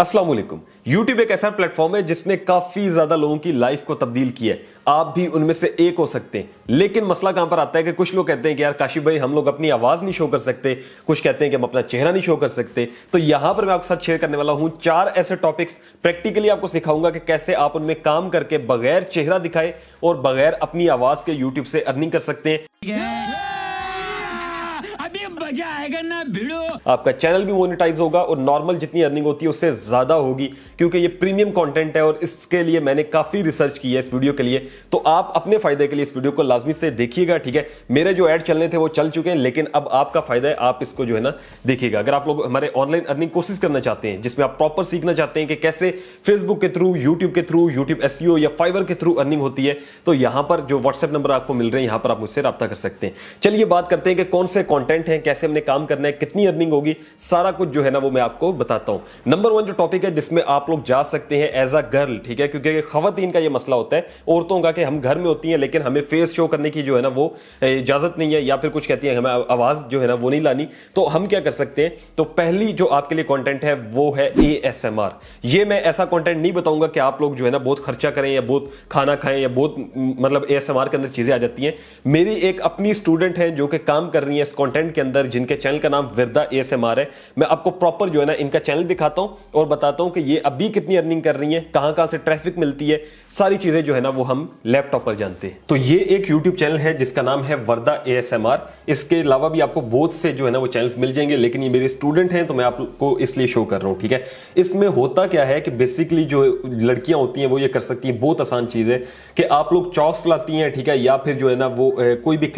Aslam YouTube YouTube एक ऐसा platform है जिसने काफी ज्यादा लोगों की लाइफ को तब्दील किया है आप भी उनमें से एक हो सकते हैं लेकिन मसला कहां पर आता है कि कुछ लोग कहते हैं कि यार काशी भाई हम लोग अपनी आवाज नहीं शो कर सकते कुछ कहते हैं कि हम अपना चेहरा नहीं शो कर सकते तो यहां पर मैं आपके साथ शेयर करने वाला हूं चार ऐसे टॉपिक्स प्रैक्टिकली आपको सिखाऊंगा कि कैसे आप उनमें काम करके बगैर चेहरा दिखाए और बगैर अपनी आवाज के यूट्यूब से अर्निंग कर सकते हैं मजा आएगा ना भिड़ो आपका चैनल भी मोनिटाइज होगा और नॉर्मल जितनी अर्निंग होती है उससे ज्यादा होगी क्योंकि ये प्रीमियम कंटेंट है और इसके लिए मैंने काफी रिसर्च की है इस वीडियो के लिए तो आप अपने फायदे के लिए इस वीडियो को लाजमी से देखिएगा ठीक है मेरे जो एड चलने थे वो चल चुके हैं लेकिन अब आपका फायदा है आप इसको जो है ना देखिएगा अगर आप लोग हमारे ऑनलाइन अर्निंग कोर्सेज करना चाहते हैं जिसमें आप प्रॉपर सीखना चाहते हैं कि कैसे फेसबुक के थ्रू यूट्यूब के थ्रू यूट्यूब एस या फाइवर के थ्रू अर्निंग होती है तो यहां पर जो व्हाट्सएप नंबर आपको मिल रहे हैं यहां पर आप मुझसे रब्ता कर सकते हैं चलिए बात करते हैं कि कौन से कॉन्टेंट है कैसे हमने काम करना है कितनी अर्निंग होगी सारा कुछ जो है ना वो मैं आपको बताता हूं नंबर वन जो टॉपिक है जिसमें आप लोग जा सकते हैं एज अ गर्ल ठीक है क्योंकि खातन का ये मसला होता है औरतों का कि हम घर में होती हैं लेकिन हमें फेस शो करने की जो है ना वो इजाजत नहीं है या फिर कुछ कहती है हमें आवाज़ जो है ना वो नहीं लानी तो हम क्या कर सकते हैं तो पहली जो आपके लिए कॉन्टेंट है वो है ए एस एम आर ये मैं ऐसा कॉन्टेंट नहीं बताऊंगा कि आप लोग जो है ना बहुत खर्चा करें या बहुत खाना खाएं या बहुत मतलब ए एस एम आर के अंदर चीज़ें आ जाती हैं मेरी एक अपनी स्टूडेंट है जो कि काम कर रही है इस कॉन्टेंट के अंदर अंदर जिनके चैनल का नाम विरदा ए है मैं आपको प्रॉपर जो है ना इनका चैनल दिखाता हूँ और बताता हूँ कि ये अभी कितनी अर्निंग कर रही है कहाँ कहाँ से ट्रैफिक मिलती है सारी चीज़ें जो है ना वो हम लैपटॉप पर जानते हैं तो ये एक यूट्यूब चैनल है जिसका नाम है वर्दा ए इसके अलावा भी आपको बहुत से जो है ना वो चैनल्स मिल जाएंगे लेकिन ये मेरे स्टूडेंट हैं तो मैं आपको इसलिए शो कर रहा हूँ ठीक है इसमें होता क्या है कि बेसिकली जो लड़कियां होती हैं वो ये कर सकती हैं बहुत आसान चीज़ है कि आप लोग चौक्स लाती हैं ठीक है या फिर जो है ना वो कोई भी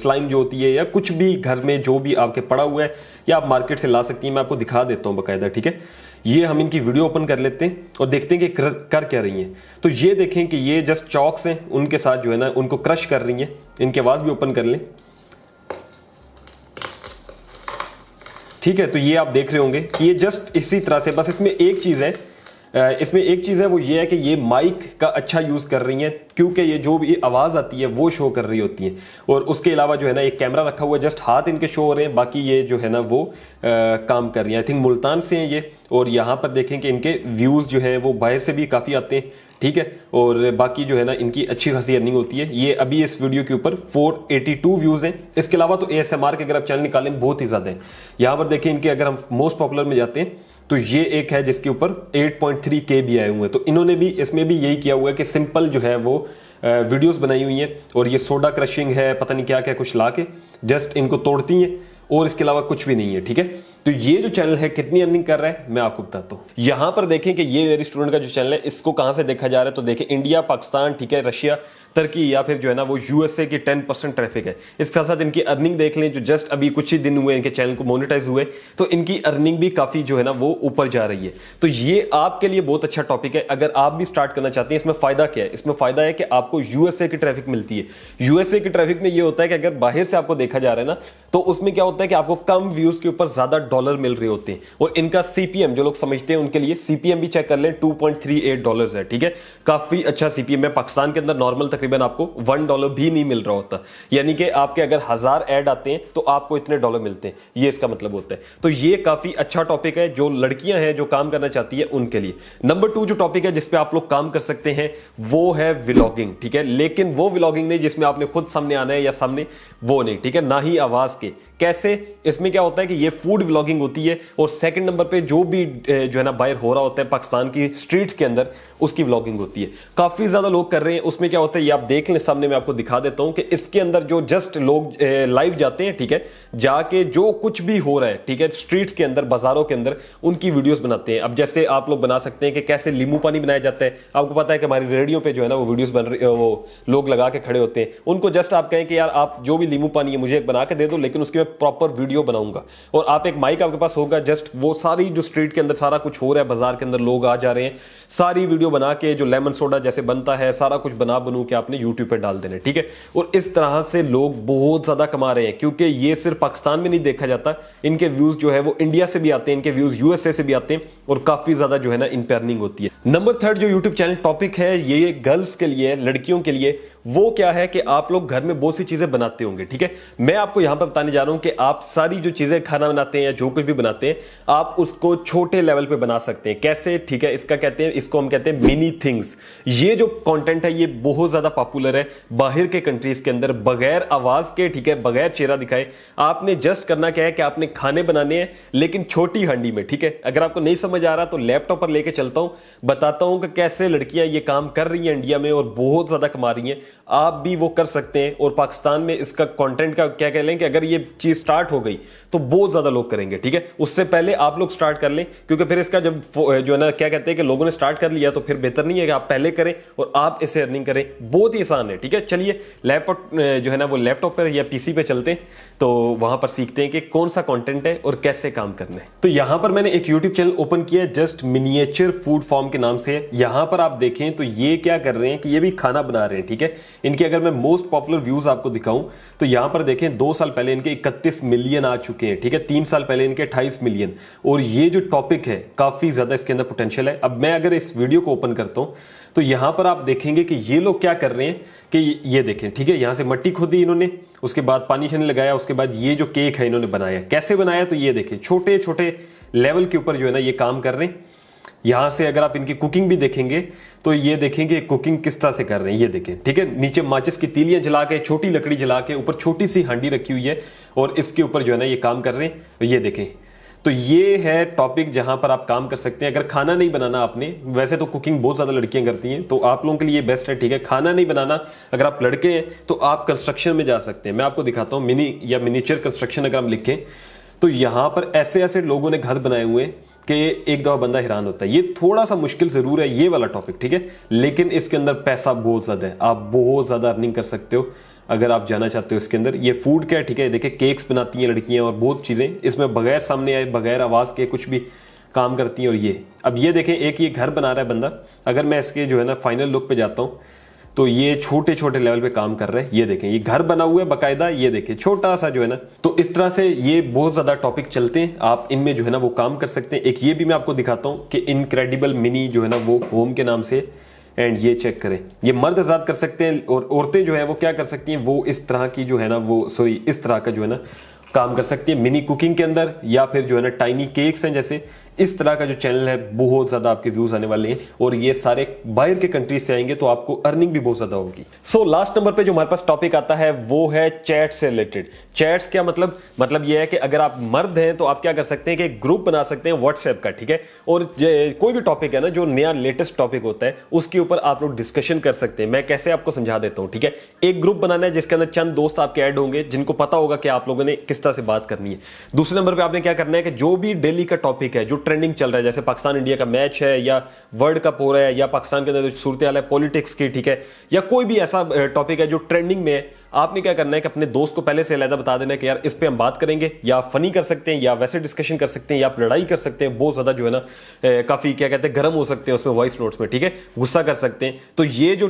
स्लाइम जो होती है या कुछ भी घर में जो भी आपके पड़ा हुआ है या आप मार्केट से ला सकती हैं मैं आपको दिखा देता हूं बकायदा ठीक है ये हम इनकी वीडियो ओपन कर लेते हैं और देखते हैं कि कर, कर क्या रही हैं तो ये देखें कि ये जस्ट चौकस हैं उनके साथ जो है ना उनको क्रश कर रही हैं इनके आवाज़ भी ओपन कर लें ठीक है तो ये आप देख रहे होंगे कि ये जस्ट इसी तरह से बस इसमें एक चीज़ है इसमें एक चीज़ है वो ये है कि ये माइक का अच्छा यूज़ कर रही हैं क्योंकि ये जो भी आवाज़ आती है वो शो कर रही होती है और उसके अलावा जो है ना एक कैमरा रखा हुआ है जस्ट हाथ इनके शो हो रहे हैं बाकी ये जो है ना वो आ, काम कर रही है आई थिंक मुल्तान से हैं ये और यहाँ पर देखें कि इनके व्यूज़ जो हैं वो बाहर से भी काफ़ी आते हैं ठीक है और बाकी जो है ना इनकी अच्छी खासी अर्निंग होती है ये अभी इस वीडियो के ऊपर 482 व्यूज़ हैं इसके अलावा तो ए के अगर आप चैनल निकालें बहुत ही ज़्यादा हैं यहाँ पर देखें इनके अगर हम मोस्ट पॉपुलर में जाते हैं तो ये एक है जिसके ऊपर 8.3 के भी आए हुए हैं तो इन्होंने भी इसमें भी यही किया हुआ है कि सिंपल जो है वो वीडियोस बनाई हुई हैं और ये सोडा क्रशिंग है पता नहीं क्या क्या कुछ ला के जस्ट इनको तोड़ती हैं और इसके अलावा कुछ भी नहीं है ठीक है तो ये जो चैनल है कितनी अर्निंग कर रहा है मैं आपको बताता हूँ यहां पर देखें कि ये मेरी स्टूडेंट का जो चैनल है इसको कहां से देखा जा रहा है तो देखें इंडिया पाकिस्तान ठीक है रशिया तर्की या फिर जो है ना वो यूएसए की 10 परसेंट ट्रैफिक है इसके साथ इनकी अर्निंग देख लें जो जस्ट अभी कुछ ही दिन हुए इनके चैनल को मोनिटाइज हुए तो इनकी अर्निंग भी काफ़ी जो है ना वो ऊपर जा रही है तो ये आपके लिए बहुत अच्छा टॉपिक है अगर आप भी स्टार्ट करना चाहते हैं इसमें फ़ायदा क्या है इसमें फ़ायदा है कि आपको यूएसए की ट्रैफिक मिलती है यूएसए की ट्रैफिक में यह होता है कि अगर बाहर से आपको देखा जा रहा है ना तो उसमें क्या होता है होता है कि आपको कम व्यूज के ऊपर ज्यादा डॉलर मिल रहे होते हैं और इनका सीपीएम जो लोग समझते हैं उनके लिए सीपीएम भी चेक कर लें 2.38 डॉलर्स है ठीक है काफी अच्छा सीपीएम है पाकिस्तान के अंदर नॉर्मल तकरीबन आपको वन डॉलर भी नहीं मिल रहा होता यानी कि आपके अगर हजार एड आते हैं तो आपको इतने डॉलर मिलते हैं ये इसका मतलब होता है तो ये काफी अच्छा टॉपिक है जो लड़कियां हैं जो काम करना चाहती है उनके लिए नंबर टू जो टॉपिक है जिसपे आप लोग काम कर सकते हैं वो है विलॉगिंग ठीक है लेकिन वो विलॉगिंग नहीं जिसमें आपने खुद सामने आना है या सामने वो नहीं ठीक है ना ही आवाज के कैसे से इसमें क्या होता है कि ये फूड व्लॉगिंग होती है और सेकंड नंबर पे जो भी जो है ना बायर हो रहा होता है पाकिस्तान की स्ट्रीट्स के अंदर उसकी व्लॉगिंग होती है काफ़ी ज़्यादा लोग कर रहे हैं उसमें क्या होता है ये आप देख लें सामने मैं आपको दिखा देता हूं कि इसके अंदर जो जस्ट लोग लाइव जाते हैं ठीक है जाके जो कुछ भी हो रहा है ठीक है स्ट्रीट्स के अंदर बाजारों के अंदर उनकी वीडियोज़ बनाते हैं अब जैसे आप लोग बना सकते हैं कि कैसे लीमू पानी बनाया जाता है आपको पता है कि हमारी रेडियो पर जो है ना वो वीडियोज़ बन रही वो लोग लगा के खड़े होते हैं उनको जस्ट आप कहें कि यार आप जो भी लीमू पानी है मुझे एक बना के दे दो लेकिन उसके मैं प्रॉपर प्रॉपर वीडियो बनाऊंगा और आप एक माइक आपके पास होगा जस्ट वो सारी जो स्ट्रीट के अंदर सारा कुछ हो रहा है बाजार के अंदर लोग आ जा रहे हैं सारी वीडियो बना के जो लेमन सोडा जैसे बनता है सारा कुछ बना बनू के आपने यूट्यूब पर डाल देने ठीक है और इस तरह से लोग बहुत ज्यादा कमा रहे हैं क्योंकि ये सिर्फ पाकिस्तान में नहीं देखा जाता इनके व्यूज जो है वो इंडिया से भी आते हैं इनके व्यूज यूएसए से भी आते हैं और काफी ज्यादा जो है ना इन होती है नंबर थर्ड जो यूट्यूब चैनल टॉपिक है ये गर्ल्स के लिए लड़कियों के लिए वो क्या है कि आप लोग घर में बहुत सी चीजें बनाते होंगे ठीक है मैं आपको यहां पर बताने जा रहा हूं कि आप सारी जो चीजें खाना बनाते हैं या जो कुछ भी बनाते हैं आप उसको छोटे लेवल पे बना सकते हैं कैसे ठीक है इसका कहते हैं इसको हम कहते हैं मिनी थिंग्स ये जो कॉन्टेंट है ये बहुत ज्यादा पॉपुलर है बाहर के कंट्रीज के अंदर बगैर आवाज के ठीक है बगैर चेहरा दिखाए आपने जस्ट करना क्या है कि आपने खाने बनाने हैं लेकिन छोटी हांडी में ठीक है अगर आपको नहीं समझ आ रहा तो लैपटॉप पर लेकर चलता हूं बताता हूं कि कैसे लड़कियां ये काम कर रही हैं इंडिया में और बहुत ज्यादा कमा रही हैं आप भी वो कर सकते हैं और पाकिस्तान में इसका कंटेंट का क्या कह लें कि अगर ये चीज़ स्टार्ट हो गई तो बहुत ज्यादा लोग करेंगे ठीक है उससे पहले आप लोग स्टार्ट कर लें क्योंकि फिर इसका जब जो है ना क्या कहते हैं कि लोगों ने स्टार्ट कर लिया तो फिर बेहतर नहीं है कि आप पहले करें और आप इसे अर्निंग करें बहुत ही आसान है ठीक है चलिए लैपटॉप जो है ना वो लैपटॉप पर या पीसी पे चलते हैं तो वहां पर सीखते हैं कि कौन सा कॉन्टेंट है और कैसे काम करना है तो यहां पर मैंने एक यूट्यूब चैनल ओपन किया है जस्ट मिनिएचर फूड फॉर्म के नाम से यहां पर आप देखें तो ये क्या कर रहे हैं कि ये भी खाना बना रहे हैं ठीक है इनकी अगर मैं मोस्ट पॉपुलर व्यूज आपको दिखाऊं तो यहां पर देखें दो साल पहले इनके इकतीस मिलियन आ चुके चुके हैं ठीक है तीन साल पहले इनके 28 मिलियन और ये जो टॉपिक है काफ़ी ज़्यादा इसके अंदर पोटेंशियल है अब मैं अगर इस वीडियो को ओपन करता हूं तो यहां पर आप देखेंगे कि ये लोग क्या कर रहे हैं कि ये देखें ठीक है यहां से मट्टी खोदी इन्होंने उसके बाद पानी छाने लगाया उसके बाद ये जो केक है इन्होंने बनाया कैसे बनाया तो ये देखें छोटे छोटे लेवल के ऊपर जो है ना ये काम कर रहे हैं यहां से अगर आप इनकी कुकिंग भी देखेंगे तो ये देखेंगे कुकिंग किस तरह से कर रहे हैं ये देखें ठीक है नीचे माचिस की तीलियां जला के छोटी लकड़ी जला के ऊपर छोटी सी हांडी रखी हुई है और इसके ऊपर जो है ना ये काम कर रहे हैं ये देखें तो ये है टॉपिक जहां पर आप काम कर सकते हैं अगर खाना नहीं बनाना आपने वैसे तो कुकिंग बहुत ज़्यादा लड़कियां करती हैं तो आप लोगों के लिए बेस्ट है ठीक है खाना नहीं बनाना अगर आप लड़के हैं तो आप कंस्ट्रक्शन में जा सकते हैं मैं आपको दिखाता हूं मिनी या मिनीचर कंस्ट्रक्शन अगर हम लिखें तो यहां पर ऐसे ऐसे लोगों ने घर बनाए हुए हैं कि एक दफा बंदा हैरान होता है ये थोड़ा सा मुश्किल ज़रूर है ये वाला टॉपिक ठीक है लेकिन इसके अंदर पैसा बहुत ज़्यादा है आप बहुत ज़्यादा अर्निंग कर सकते हो अगर आप जाना चाहते हो इसके अंदर ये फूड क्या है ठीक है देखिए केक्स बनाती हैं लड़कियाँ और बहुत चीज़ें इसमें बगैर सामने आए बगैर आवाज़ के कुछ भी काम करती हैं और ये अब ये देखें एक ये घर बना रहा है बंदा अगर मैं इसके जो है ना फाइनल लुक पे जाता हूँ तो ये छोटे छोटे लेवल पे काम कर रहे हैं ये देखें ये घर बना हुआ है बकायदा ये देखें छोटा सा जो है ना तो इस तरह से ये बहुत ज्यादा टॉपिक चलते हैं आप इनमें जो है ना वो काम कर सकते हैं एक ये भी मैं आपको दिखाता हूँ कि इनक्रेडिबल मिनी जो है ना वो होम के नाम से एंड ये चेक करें ये मर्द आज़ाद कर सकते हैं और औरतें जो है वो क्या कर सकती हैं वो इस तरह की जो है ना वो सॉरी इस तरह का जो है ना काम कर सकती है मिनी कुकिंग के अंदर या फिर जो है ना टाइनी केक्स हैं जैसे इस तरह का जो चैनल है बहुत ज़्यादा आपके व्यूज़ आने वाले हैं और ये सारे बाहर के कंट्रीज से आएंगे तो आपको अर्निंग भी बहुत ज़्यादा होगी सो लास्ट नंबर पे जो हमारे पास टॉपिक आता है वो है चैट से रिलेटेड चैट्स क्या मतलब मतलब ये है कि अगर आप मर्द हैं तो आप क्या कर सकते हैं कि ग्रुप बना सकते हैं व्हाट्सएप का ठीक है और कोई भी टॉपिक है ना जो नया लेटेस्ट टॉपिक होता है उसके ऊपर आप लोग डिस्कशन कर सकते हैं मैं कैसे आपको समझा देता हूँ ठीक है एक ग्रुप बनाना है जिसके अंदर चंद दोस्त आपके ऐड होंगे जिनको पता होगा कि आप लोगों ने किस तरह से बात करनी है दूसरे नंबर पर आपने क्या करना है कि जो भी डेली का टॉपिक है जो ट्रेंडिंग चल रहा है जैसे पाकिस्तान इंडिया का मैच है या वर्ल्ड कप हो रहा है या पाकिस्तान के अंदर सूरत हाल है पॉलिटिक्स की ठीक है या कोई भी ऐसा टॉपिक है जो ट्रेंडिंग में है आपने क्या करना है कि अपने दोस्त को पहले से अलहदा बता देना है कि यार इस पर हम बात करेंगे या फनी कर सकते हैं या वैसे डिस्कशन कर सकते हैं या आप लड़ाई कर सकते हैं बहुत ज़्यादा जो है ना काफ़ी क्या कहते हैं गर्म हो सकते हैं उसमें वॉइस नोट्स में ठीक है गुस्सा कर सकते हैं तो ये जो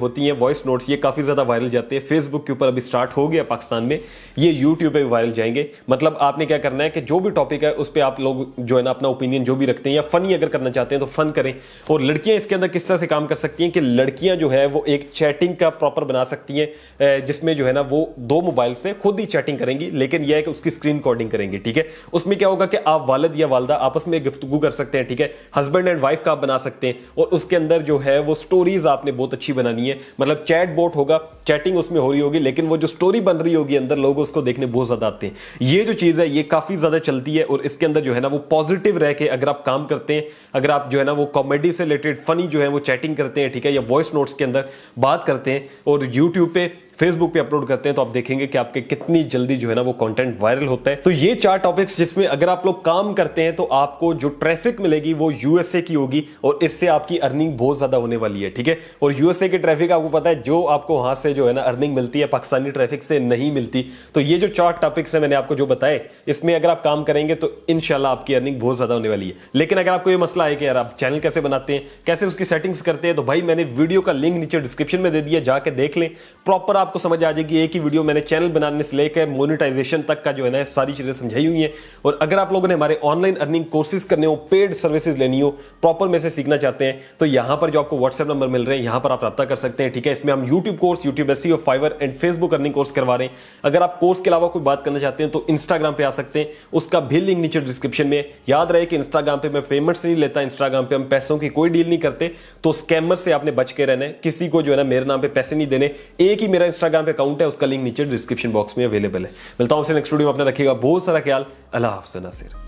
होती हैं वॉइस नोट्स ये काफ़ी ज़्यादा वायरल जाते हैं फेसबुक के ऊपर अभी स्टार्ट हो गया पाकिस्तान में ये यूट्यूब पर भी वायरल जाएंगे मतलब आपने क्या करना है कि जो भी टॉपिक है उस पर आप लोग जो है ना अपना ओपिनियन जो भी रखते हैं या फनी अगर करना चाहते हैं तो फन करें और लड़कियां इसके अंदर किस तरह से काम कर सकती हैं कि लड़कियां जो है वो एक चैटिंग का प्रॉपर बना सकती हैं जिस इसमें जो है ना वो दो मोबाइल से खुद ही चैटिंग करेंगी लेकिन यह है कि उसकी स्क्रीन रिकॉर्डिंग करेंगे ठीक है उसमें क्या होगा कि आप वालद या वालदा आपस में गुफ्तु कर सकते हैं ठीक है हस्बैंड एंड वाइफ का आप बना सकते हैं और उसके अंदर जो है वो स्टोरीज आपने बहुत अच्छी बनानी है मतलब चैट बोट होगा चैटिंग उसमें हो रही होगी लेकिन वो जो स्टोरी बन रही होगी अंदर लोग उसको देखने बहुत ज्यादा आते हैं ये जो चीज़ है ये काफ़ी ज़्यादा चलती है और इसके अंदर जो है ना वो पॉजिटिव रह के अगर आप काम करते हैं अगर आप जो है ना वो कॉमेडी से रिलेटेड फनी जो है वो चैटिंग करते हैं ठीक है या वॉइस नोट्स के अंदर बात करते हैं और यूट्यूब पे फेसबुक पे अपलोड करते हैं तो आप देखेंगे कि आपके कितनी जल्दी जो है ना वो कंटेंट वायरल होता है तो ये चार टॉपिक्स जिसमें अगर आप लोग काम करते हैं तो आपको जो ट्रैफिक मिलेगी वो यूएसए की होगी और इससे आपकी अर्निंग बहुत ज्यादा होने वाली है ठीक है और यूएसए की ट्रैफिक आपको पता है जो आपको वहां से जो है ना अर्निंग मिलती है पाकिस्तानी ट्रैफिक से नहीं मिलती तो ये जो चार टॉपिक्स है मैंने आपको जो बताए इसमें अगर आप काम करेंगे तो इनशाला आपकी अर्निंग बहुत ज्यादा होने वाली है लेकिन अगर आपको ये मसला है कि यार आप चैनल कैसे बनाते हैं कैसे उसकी सेटिंग्स करते हैं तो भाई मैंने वीडियो का लिंक नीचे डिस्क्रिप्शन में दे दिया जाके देख लें प्रॉपर आप आपको समझ आ जाएगी एक ही वीडियो मैंने चैनल बनाने से लेकर मोनिटाइजेशन तक का जो है ना सारी चीज़ें समझाई हुई हैं और अगर आप लोगों ने हमारे ऑनलाइन अर्निंग कोर्सेज करने हो पेड सर्विसेज लेनी हो प्रॉपर में से सीखना चाहते हैं तो यहां पर जो आपको व्हाट्सएप नंबर मिल रहे हैं यहां पर आप रब्ता कर सकते हैं ठीक है इसमें हम यूट्यूब कोर्स यूट्यूब एस Fiverr and Facebook earning course करवा रहे हैं अगर आप कोर्स के अलावा कोई बात करना चाहते हैं तो इंस्टाग्राम पे आ सकते हैं उसका भी लिंक नीचे डिस्क्रिप्शन में याद रहे कि इंस्टाग्राम पे मैं पेमेंट्स नहीं लेता इंस्टाग्राम पे हम पैसों की कोई डील नहीं करते तो स्कैमर से आपने बच के रहने किसी को जो है ना मेरे नाम पे पैसे नहीं देने एक ही मेरा इंस्टाग्राम पे अकाउंट है उसका लिंक नीचे डिस्क्रिप्शन बॉक्स में अवेलेबल है मिलता हूं नेक्स्ट वीडियो में अपना रखिएगा बहुत सारा ख्याल अल्लाह हाफ नसीर